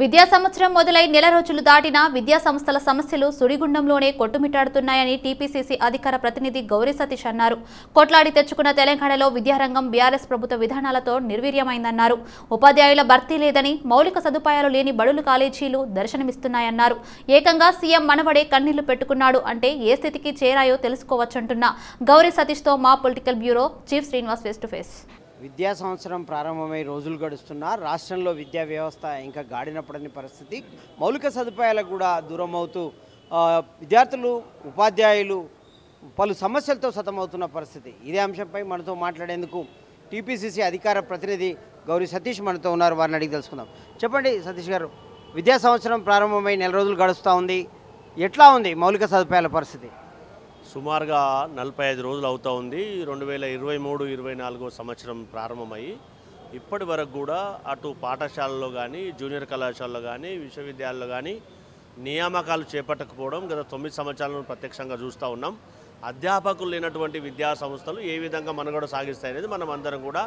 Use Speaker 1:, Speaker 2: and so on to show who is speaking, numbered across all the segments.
Speaker 1: విద్యా సంవత్సరం మొదలై నెల రోజులు దాటినా విద్యా సంస్థల సమస్యలు సుడిగుండంలోనే కొట్టుమిట్టాడుతున్నాయని టీపీసీసీ అధికార ప్రతినిధి గౌరీ సతీష్ అన్నారు కొట్లాడి తెచ్చుకున్న తెలంగాణలో విద్యారంగం బీఆర్ఎస్ ప్రభుత్వ విధానాలతో నిర్వీర్యమైందన్నారు ఉపాధ్యాయుల భర్తీ లేదని మౌలిక సదుపాయాలు లేని బడులు కాలేజీలు దర్శనమిస్తున్నాయన్నారు ఏకంగా సీఎం మనవడే కన్నీళ్లు పెట్టుకున్నాడు అంటే ఏ స్థితికి చేరాయో తెలుసుకోవచ్చంటున్న గౌరీ సతీష్తో మా political bureau chief Srinivas face to face విద్యా సంవత్సరం ప్రారంభమై రోజులు గడుస్తున్నా రాష్ట్రంలో విద్యా వ్యవస్థ ఇంకా గాడినపడని పరిస్థితి మౌలిక సదుపాయాలకు కూడా దూరం అవుతూ విద్యార్థులు ఉపాధ్యాయులు పలు సమస్యలతో సతమవుతున్న పరిస్థితి ఇదే అంశంపై మనతో మాట్లాడేందుకు టీపీసీసీ అధికార ప్రతినిధి గౌరీ సతీష్ మనతో ఉన్నారు వారిని అడిగి తెలుసుకుందాం చెప్పండి సతీష్ గారు విద్యా సంవత్సరం ప్రారంభమై నెల రోజులు గడుస్తూ ఉంది ఎట్లా ఉంది మౌలిక సదుపాయాల పరిస్థితి
Speaker 2: సుమారుగా నలభై ఐదు రోజులు అవుతూ ఉంది రెండు వేల ఇరవై మూడు ఇరవై నాలుగో సంవత్సరం ప్రారంభమయ్యి ఇప్పటి వరకు కూడా అటు పాఠశాలలో కానీ జూనియర్ కళాశాలలో కానీ విశ్వవిద్యాలయాల్లో కానీ నియామకాలు చేపట్టకపోవడం గత తొమ్మిది సంవత్సరాలను ప్రత్యక్షంగా చూస్తూ ఉన్నాం అధ్యాపకులు లేనటువంటి విద్యా సంస్థలు ఏ విధంగా మనుగడ సాగిస్తాయి అనేది మనం అందరం కూడా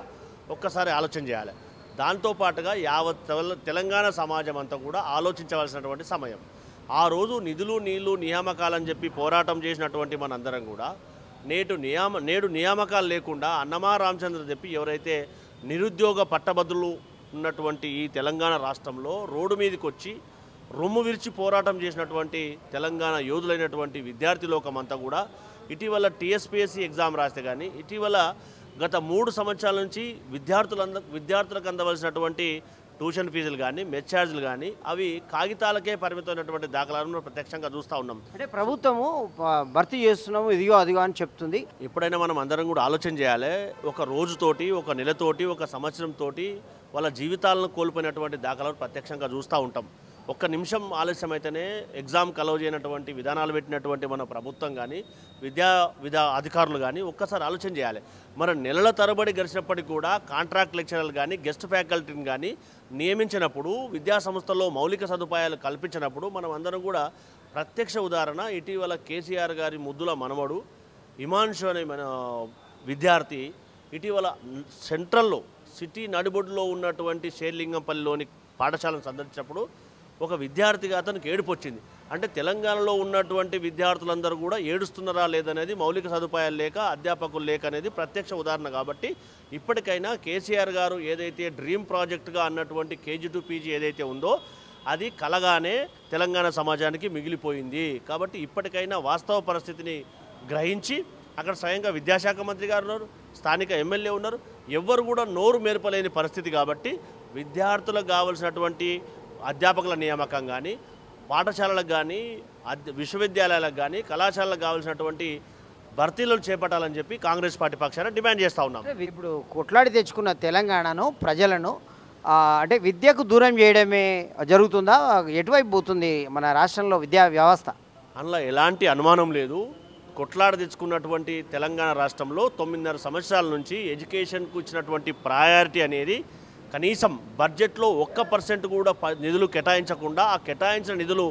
Speaker 2: ఒక్కసారి ఆలోచన చేయాలి దాంతోపాటుగా యావత్ తెలంగాణ సమాజం అంతా కూడా ఆలోచించవలసినటువంటి సమయం ఆ రోజు నిధులు నీళ్లు నియామకాలని చెప్పి పోరాటం చేసినటువంటి మనందరం కూడా నేటు నియామ నేడు నియామకాలు లేకుండా అన్నమా రామచంద్ర చెప్పి ఎవరైతే నిరుద్యోగ పట్టభద్రులు ఉన్నటువంటి ఈ తెలంగాణ రాష్ట్రంలో రోడ్డు మీదకి వచ్చి రొమ్ము విరిచి పోరాటం చేసినటువంటి తెలంగాణ యోధులైనటువంటి విద్యార్థి లోకం అంతా కూడా ఇటీవల టీఎస్పీఎస్సీ ఎగ్జామ్ రాస్తే కానీ ఇటీవల గత మూడు సంవత్సరాల నుంచి విద్యార్థులంద విద్యార్థులకు అందవలసినటువంటి ట్యూషన్ ఫీజులు కానీ మెస్ ఛార్జీలు కానీ అవి కాగితాలకే పరిమితమైనటువంటి దాఖలాలను ప్రత్యక్షంగా చూస్తూ ఉన్నాం అంటే ప్రభుత్వము భర్తీ చేస్తున్నాము ఇదిగో అదిగో అని చెప్తుంది ఎప్పుడైనా మనం అందరం కూడా ఆలోచన చేయాలి ఒక రోజుతోటి ఒక నెలతోటి ఒక సంవత్సరంతో వాళ్ళ జీవితాలను కోల్పోయినటువంటి దాఖలను ప్రత్యక్షంగా చూస్తూ ఉంటాం ఒక్క నిమిషం ఆలస్యం అయితేనే కలవ చేయనటువంటి విధానాలు పెట్టినటువంటి మన ప్రభుత్వం కానీ విద్యా విధా అధికారులు కానీ ఒక్కసారి ఆలోచన చేయాలి మరి నెలల తరబడి గడిచినప్పటికీ కూడా కాంట్రాక్ట్ లెక్చరర్లు కానీ గెస్ట్ ఫ్యాకల్టీని కానీ నియమించినప్పుడు విద్యా సంస్థల్లో మౌలిక సదుపాయాలు కల్పించినప్పుడు మనం అందరం కూడా ప్రత్యక్ష ఉదాహరణ ఇటీవల కేసీఆర్ గారి ముద్దుల మనవడు హిమాంశు అనే మన విద్యార్థి ఇటీవల సెంట్రల్లో సిటీ నడిబొడ్డులో ఉన్నటువంటి షేర్లింగంపల్లిలోని పాఠశాలను సందర్శించినప్పుడు ఒక విద్యార్థిగా అతనికి ఏడుపు వచ్చింది అంటే తెలంగాణలో ఉన్నటువంటి విద్యార్థులందరూ కూడా ఏడుస్తున్నారా లేదనేది మౌలిక సదుపాయాలు లేక అధ్యాపకులు లేక అనేది ప్రత్యక్ష ఉదాహరణ కాబట్టి ఇప్పటికైనా కేసీఆర్ గారు ఏదైతే డ్రీమ్ ప్రాజెక్టుగా అన్నటువంటి కేజీ టు పీజీ ఏదైతే ఉందో అది కలగానే తెలంగాణ సమాజానికి మిగిలిపోయింది కాబట్టి ఇప్పటికైనా వాస్తవ పరిస్థితిని గ్రహించి అక్కడ స్వయంగా విద్యాశాఖ మంత్రి గారు ఉన్నారు స్థానిక ఎమ్మెల్యే ఉన్నారు ఎవ్వరు కూడా నోరు మేరపలేని పరిస్థితి కాబట్టి విద్యార్థులకు కావలసినటువంటి అధ్యాపకుల నియామకం కానీ పాఠశాలలకు కానీ విశ్వవిద్యాలయాలకు కానీ కళాశాలలకు కావాల్సినటువంటి భర్తీలను చేపట్టాలని చెప్పి కాంగ్రెస్ పార్టీ పక్షాన డిమాండ్ చేస్తూ ఉన్నాం ఇప్పుడు
Speaker 1: కొట్లాడి తెచ్చుకున్న తెలంగాణను ప్రజలను అంటే విద్యకు దూరం చేయడమే జరుగుతుందా ఎటువైపు పోతుంది మన రాష్ట్రంలో విద్యా వ్యవస్థ
Speaker 2: అందులో ఎలాంటి అనుమానం లేదు కొట్లాడ తెచ్చుకున్నటువంటి తెలంగాణ రాష్ట్రంలో తొమ్మిదిన్నర సంవత్సరాల నుంచి ఎడ్యుకేషన్కు ఇచ్చినటువంటి ప్రయారిటీ అనేది కనీసం బడ్జెట్లో ఒక్క పర్సెంట్ కూడా నిధులు కేటాయించకుండా ఆ కేటాయించిన నిధులు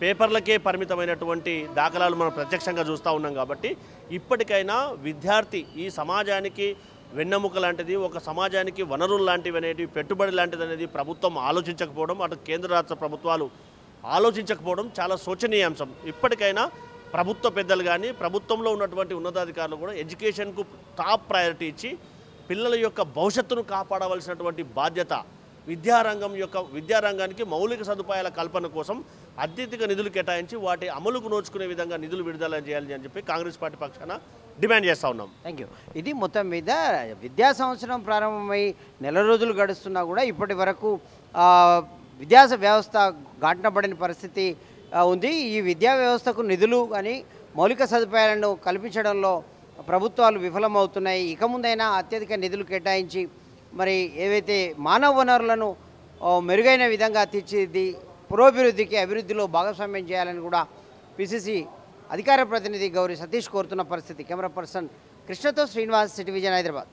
Speaker 2: పేపర్లకే పరిమితమైనటువంటి దాఖలాలు మనం ప్రత్యక్షంగా చూస్తూ ఉన్నాం కాబట్టి ఇప్పటికైనా విద్యార్థి ఈ సమాజానికి వెన్నెముక లాంటిది ఒక సమాజానికి వనరులు లాంటివి అనేవి పెట్టుబడి లాంటిది అనేది ప్రభుత్వం ఆలోచించకపోవడం అటు కేంద్ర రాష్ట్ర ప్రభుత్వాలు ఆలోచించకపోవడం చాలా శోచనీయాంశం ఇప్పటికైనా ప్రభుత్వ పెద్దలు కానీ ప్రభుత్వంలో ఉన్నటువంటి ఉన్నతాధికారులు కూడా ఎడ్యుకేషన్కు టాప్ ప్రయారిటీ ఇచ్చి పిల్లల యొక్క భవిష్యత్తును కాపాడవలసినటువంటి బాధ్యత విద్యారంగం యొక్క విద్యారంగానికి మౌలిక సదుపాయాల కల్పన కోసం అత్యధిక నిధులు కేటాయించి వాటి అమలుకు నోచుకునే విధంగా నిధులు విడుదల చేయాలని చెప్పి కాంగ్రెస్ పార్టీ పక్షాన
Speaker 1: డిమాండ్ చేస్తూ ఉన్నాం థ్యాంక్ యూ ఇది మొత్తం మీద విద్యా సంవత్సరం ప్రారంభమై నెల రోజులు గడుస్తున్నా కూడా ఇప్పటి వరకు విద్యా వ్యవస్థ ఘాటనబడిన పరిస్థితి ఉంది ఈ విద్యా వ్యవస్థకు నిధులు కానీ మౌలిక సదుపాయాలను కల్పించడంలో ప్రభుత్వాలు విఫలమవుతున్నాయి ఇక ముందైనా అత్యధిక నిధులు కేటాయించి మరి ఏవైతే మానవ వనరులను మెరుగైన విధంగా తీర్చిది పురోభివృద్ధికి అభివృద్ధిలో భాగస్వామ్యం చేయాలని కూడా పిసిసి అధికార ప్రతినిధి గౌరీ సతీష్ కోరుతున్న పరిస్థితి కెమెరా పర్సన్ కృష్ణతో శ్రీనివాస్ సిటీ విజయన్ హైదరాబాద్